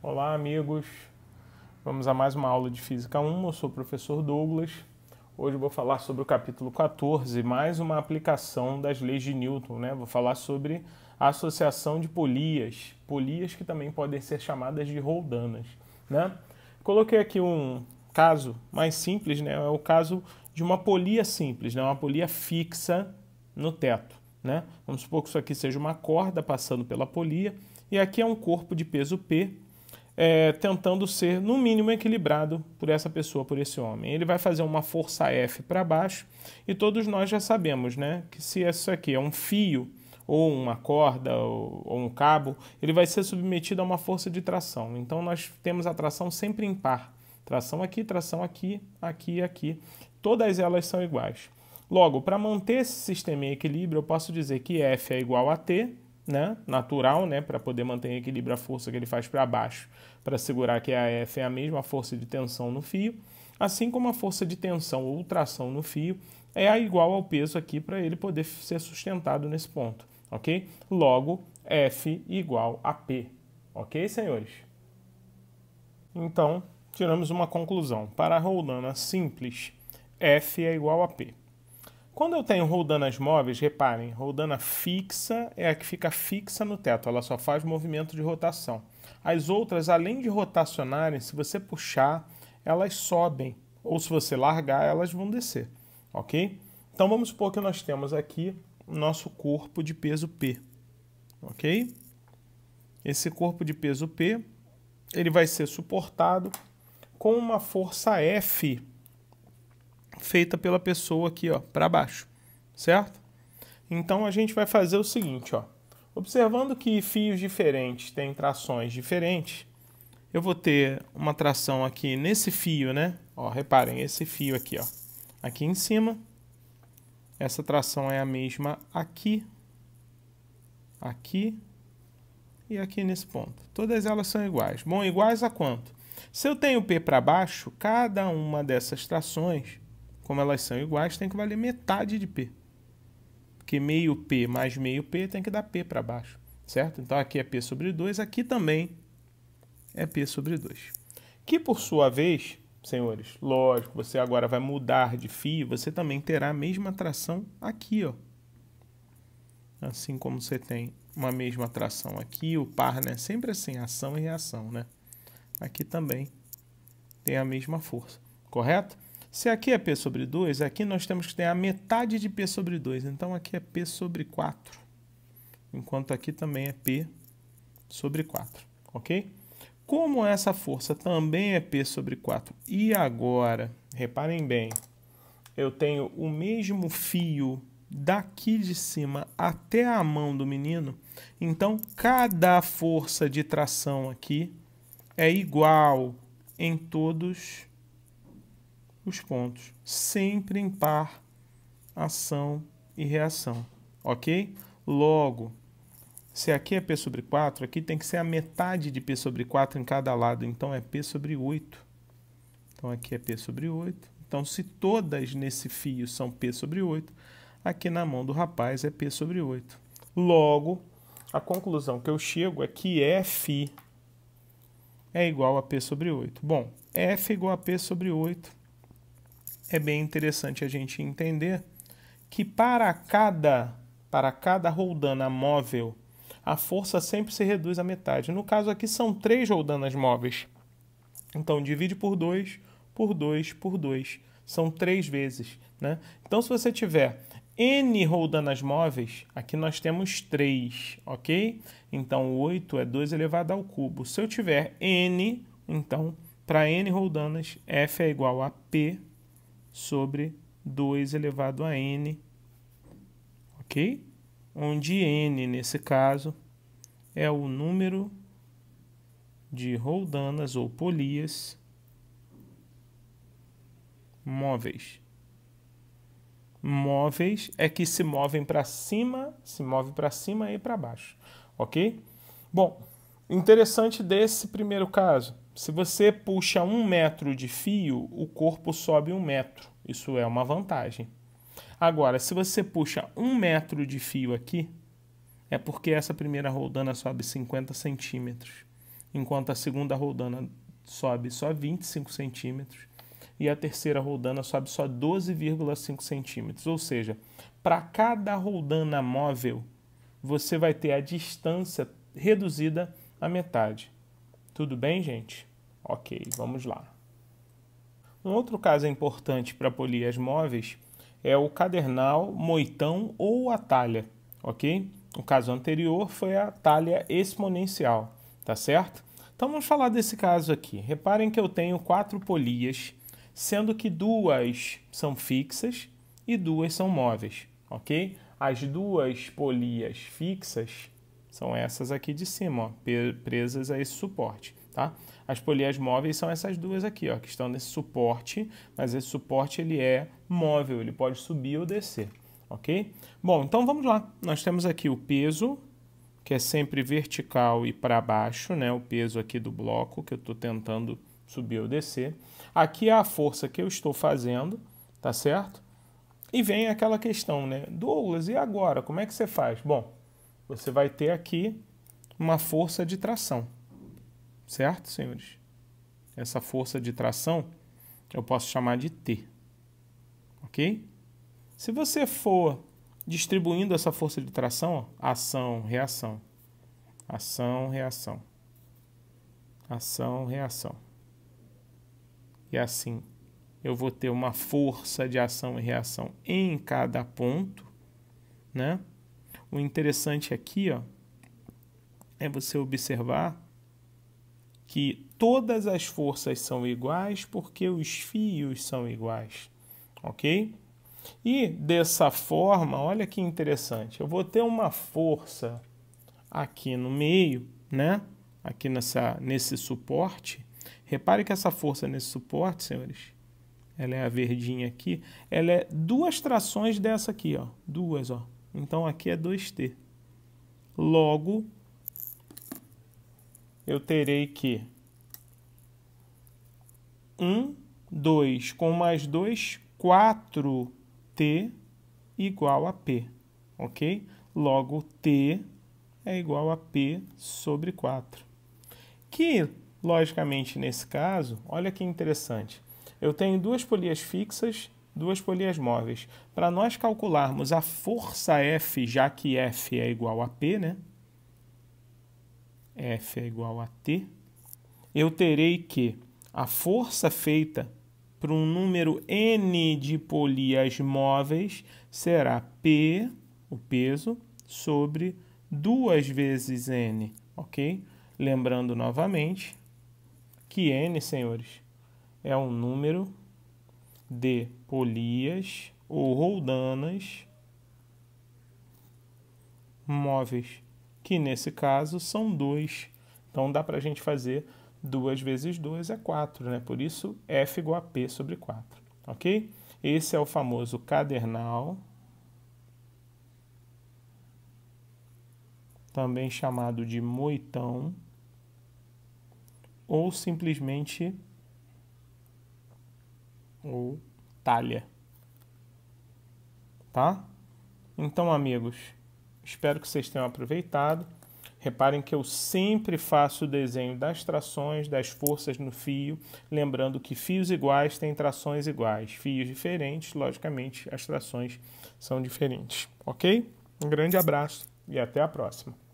Olá, amigos. Vamos a mais uma aula de Física 1. Eu sou o professor Douglas. Hoje vou falar sobre o capítulo 14, mais uma aplicação das leis de Newton, né? Vou falar sobre a associação de polias, polias que também podem ser chamadas de roldanas, né? Coloquei aqui um caso mais simples, né? É o caso de uma polia simples, né? Uma polia fixa no teto, né? Vamos supor que isso aqui seja uma corda passando pela polia e aqui é um corpo de peso P é, tentando ser, no mínimo, equilibrado por essa pessoa, por esse homem. Ele vai fazer uma força F para baixo e todos nós já sabemos né, que se isso aqui é um fio ou uma corda ou, ou um cabo, ele vai ser submetido a uma força de tração. Então nós temos a tração sempre par. Tração aqui, tração aqui, aqui e aqui. Todas elas são iguais. Logo, para manter esse sistema em equilíbrio, eu posso dizer que F é igual a T né, natural, né, para poder manter em equilíbrio a força que ele faz para baixo, para segurar que a F é a mesma força de tensão no fio, assim como a força de tensão ou tração no fio é igual ao peso aqui para ele poder ser sustentado nesse ponto, ok? Logo, F igual a P, ok, senhores? Então, tiramos uma conclusão. Para a roldana simples, F é igual a P. Quando eu tenho roldanas móveis, reparem, roldana fixa é a que fica fixa no teto, ela só faz movimento de rotação. As outras, além de rotacionarem, se você puxar, elas sobem, ou se você largar, elas vão descer, ok? Então vamos supor que nós temos aqui nosso corpo de peso P, ok? Esse corpo de peso P, ele vai ser suportado com uma força F feita pela pessoa aqui, ó, para baixo, certo? Então a gente vai fazer o seguinte, ó. Observando que fios diferentes têm trações diferentes, eu vou ter uma tração aqui nesse fio, né? Ó, reparem, esse fio aqui, ó. Aqui em cima. Essa tração é a mesma aqui, aqui e aqui nesse ponto. Todas elas são iguais. Bom, iguais a quanto? Se eu tenho P para baixo, cada uma dessas trações como elas são iguais, tem que valer metade de P. Porque meio P mais meio P tem que dar P para baixo, certo? Então aqui é P sobre 2, aqui também é P sobre 2. Que por sua vez, senhores, lógico, você agora vai mudar de fio, você também terá a mesma tração aqui, ó. Assim como você tem uma mesma tração aqui, o par, né? Sempre assim, ação e reação, né? Aqui também tem a mesma força, correto? Se aqui é P sobre 2, aqui nós temos que ter a metade de P sobre 2. Então, aqui é P sobre 4. Enquanto aqui também é P sobre 4, ok? Como essa força também é P sobre 4, e agora, reparem bem, eu tenho o mesmo fio daqui de cima até a mão do menino, então cada força de tração aqui é igual em todos os pontos, sempre em par ação e reação, ok? Logo, se aqui é P sobre 4, aqui tem que ser a metade de P sobre 4 em cada lado, então é P sobre 8. Então aqui é P sobre 8. Então se todas nesse fio são P sobre 8, aqui na mão do rapaz é P sobre 8. Logo, a conclusão que eu chego é que F é igual a P sobre 8. Bom, F é igual a P sobre 8 é bem interessante a gente entender que para cada para cada roldana móvel, a força sempre se reduz à metade. No caso aqui são três roldanas móveis. Então divide por 2, por 2, por 2. São três vezes. Né? Então se você tiver N roldanas móveis, aqui nós temos 3, ok? Então 8 é 2 elevado ao cubo. Se eu tiver N, então para N roldanas, F é igual a P sobre 2 elevado a n, ok? Onde n, nesse caso, é o número de roldanas ou polias móveis. Móveis é que se movem para cima, se move para cima e para baixo, ok? Bom, interessante desse primeiro caso se você puxa um metro de fio, o corpo sobe um metro. Isso é uma vantagem. Agora, se você puxa um metro de fio aqui, é porque essa primeira roldana sobe 50 centímetros, enquanto a segunda roldana sobe só 25 centímetros e a terceira roldana sobe só 12,5 centímetros. Ou seja, para cada roldana móvel, você vai ter a distância reduzida à metade. Tudo bem, gente? Ok, vamos lá. Um outro caso importante para polias móveis é o cadernal, moitão ou a talha, ok? O caso anterior foi a talha exponencial, tá certo? Então vamos falar desse caso aqui. Reparem que eu tenho quatro polias, sendo que duas são fixas e duas são móveis, ok? As duas polias fixas são essas aqui de cima, ó, presas a esse suporte. Tá? As polias móveis são essas duas aqui, ó, que estão nesse suporte, mas esse suporte ele é móvel, ele pode subir ou descer, ok? Bom, então vamos lá. Nós temos aqui o peso, que é sempre vertical e para baixo, né? O peso aqui do bloco que eu estou tentando subir ou descer. Aqui é a força que eu estou fazendo, tá certo? E vem aquela questão, né? Douglas, e agora? Como é que você faz? Bom, você vai ter aqui uma força de tração, Certo, senhores? Essa força de tração eu posso chamar de T. Ok? Se você for distribuindo essa força de tração, ó, ação, reação, ação, reação, ação, reação. E assim, eu vou ter uma força de ação e reação em cada ponto, né? O interessante aqui, ó, é você observar que todas as forças são iguais porque os fios são iguais, ok? E dessa forma, olha que interessante, eu vou ter uma força aqui no meio, né? Aqui nessa, nesse suporte. Repare que essa força nesse suporte, senhores, ela é a verdinha aqui, ela é duas trações dessa aqui, ó, duas, ó. Então aqui é 2T. Logo, eu terei que 1, 2 com mais 2, 4t igual a p, ok? Logo, t é igual a p sobre 4. Que, logicamente, nesse caso, olha que interessante. Eu tenho duas polias fixas, duas polias móveis. Para nós calcularmos a força F, já que F é igual a P, né? F é igual a T, eu terei que a força feita para um número N de polias móveis será P, o peso, sobre 2 vezes N, ok? Lembrando novamente que N, senhores, é um número de polias ou roldanas móveis que nesse caso são 2. Então dá para a gente fazer 2 vezes 2 é 4, né? Por isso, F igual a P sobre 4, ok? Esse é o famoso cadernal, também chamado de moitão, ou simplesmente ou talha, tá? Então, amigos, Espero que vocês tenham aproveitado. Reparem que eu sempre faço o desenho das trações, das forças no fio, lembrando que fios iguais têm trações iguais, fios diferentes, logicamente, as trações são diferentes. Ok? Um grande abraço e até a próxima.